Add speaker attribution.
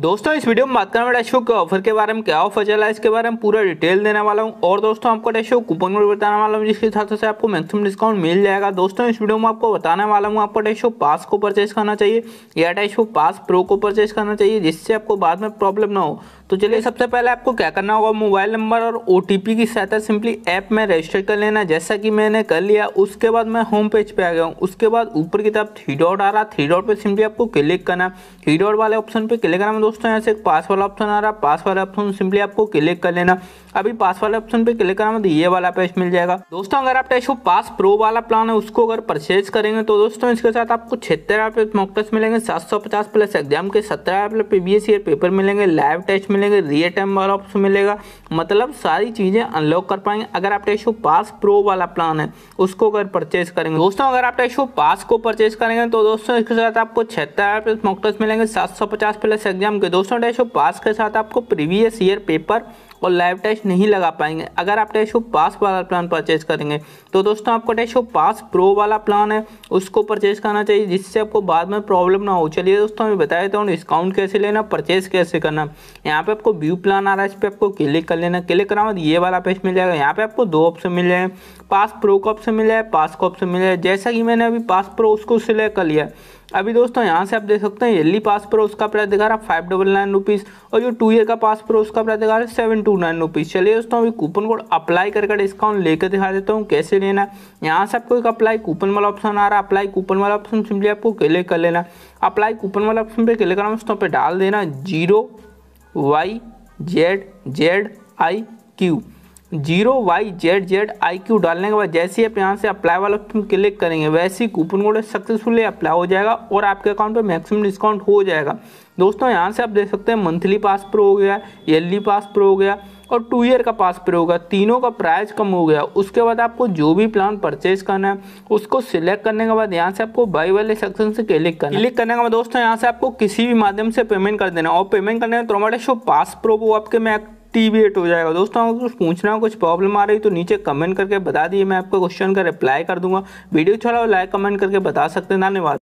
Speaker 1: दोस्तों इस वीडियो में बात करने वाला के ऑफर के बारे में क्या ऑफर चला है इसके बारे में पूरा डिटेल देने वाला हूँ और दोस्तों आपको डेशो कूपन कोड बताने वाला हूँ जिसके साथ से आपको मैक्सिमम डिस्काउंट मिल जाएगा दोस्तों इस वीडियो में आपको बताने वाला हूँ आपको डेशो पास को परचेज करना चाहिए या डेशो पास प्रो को परचेज करना चाहिए जिससे आपको बाद में प्रॉब्लम ना हो तो चलिए सबसे पहले आपको क्या करना होगा मोबाइल नंबर और ओ की सहायता सिंपली ऐप में रजिस्टर कर लेना जैसा कि मैंने कर लिया उसके बाद मैं होम पेज पर आ गया हूँ उसके बाद ऊपर की तरफ थ्री डॉट आ रहा थ्री डॉट पर सिंपली आपको क्लिक करना थ्री डॉट वाले ऑप्शन पर क्लिक करना दोस्तों यहाँ से एक पास वाला ऑप्शन आ रहा है पास वाला ऑप्शन सिंपली आपको क्लिक कर लेना अभी पास वाले ऑप्शन पे क्लिक करना तो ये वाला पेज मिल जाएगा दोस्तों अगर आप टेस्ट पास प्रो वाला प्लान है उसको अगर परचेज करेंगे तो दोस्तों इसके साथ आपको छहत्तर पे मॉक टेस्ट मिलेंगे सात सौ पचास प्लस एग्जाम के सत्रह प्लस प्रीवियस ईयर पेपर मिलेंगे लाइव टेस्ट मिलेंगे रियल टाइम वाला ऑप्शन मिलेगा मतलब सारी चीज़ें अनलॉक कर पाएंगे अगर आप टेस्ट पास प्रो वाला प्लान है उसको अगर परचेज करेंगे दोस्तों अगर आप टेस्ट पास को परचेज करेंगे तो दोस्तों इसके साथ आपको छहत्तर प्लस मॉक टेस्ट मिलेंगे सात प्लस एग्जाम के दोस्तों डैशो पास के साथ आपको प्रीवियस ईयर पेपर और लाइव टेस्ट नहीं लगा पाएंगे अगर आप शो पास वाला प्लान परचेज करेंगे तो दोस्तों आपका टेस्टो पास प्रो वाला प्लान है उसको परचेज करना चाहिए जिससे आपको बाद में प्रॉब्लम ना हो चलिए दोस्तों मैं बता देता हूँ डिस्काउंट कैसे लेना परचेज कैसे करना यहाँ पे आपको व्यू प्लान आ रहा है इस पर आपको क्लिक कर लेना क्लिक कराओ मतलब ये वाला पेज मिल जाएगा यहाँ पे आपको दो ऑप्शन मिल जाए पास प्रो का ऑप्शन मिल जाए पास का ऑप्शन मिल जाए जैसा कि मैंने अभी पास प्रो उसको सिलेक्ट कर लिया अभी दोस्तों यहाँ से आप देख सकते हैं एल्ली पास प्रो उसका प्राइस दिखा रहा है फाइव डबल नाइन रुपीज़ और जो टू ईयर का पास प्रो उसका प्राइस दिखा रहा है सेवन टू नाइन रुपीज़ चलिए दोस्तों अभी कूपन कोड अप्लाई करके डिस्काउंट लेकर दिखा देता हूँ कैसे लेना यहाँ से आपको एक अप्लाई कूपन वाला ऑप्शन आ रहा है अप्लाई कूपन वाला ऑप्शन सिंपली आपको क्लिक कर लेना अप्लाई कूपन वाला ऑप्शन पर क्लिक करना दोस्तों पर डाल देना zero Y Z Z I Q zero Y Z Z I Q डालने के बाद जैसे ही आप यहाँ से अप्लाई वाला ऑप्शन क्लिक करेंगे वैसे ही कूपन कोड सक्सेसफुली अप्लाई हो जाएगा और आपके अकाउंट पर मैक्सिमम डिस्काउंट हो जाएगा दोस्तों यहाँ से आप देख सकते हैं मंथली पास प्रो हो गया ईयरली पास प्रो हो गया और टू ईयर का पास प्रो होगा तीनों का प्राइस कम हो गया उसके बाद आपको जो भी प्लान परचेज करना है उसको सिलेक्ट करने के बाद यहाँ से आपको बाई वाले सेक्शन से क्लिक करना क्लिक करने के बाद दोस्तों यहाँ से आपको किसी भी माध्यम से पेमेंट कर देना और पेमेंट करने में तो हमारे शो पास प्रो वो आपके मैं एक्टिवेट हो जाएगा दोस्तों अगर कुछ पूछना हो कुछ प्रॉब्लम आ रही तो नीचे कमेंट करके बता दिए मैं आपको क्वेश्चन का रिप्लाई कर दूंगा वीडियो छोड़ा लाइक कमेंट करके बता सकते हैं धन्यवाद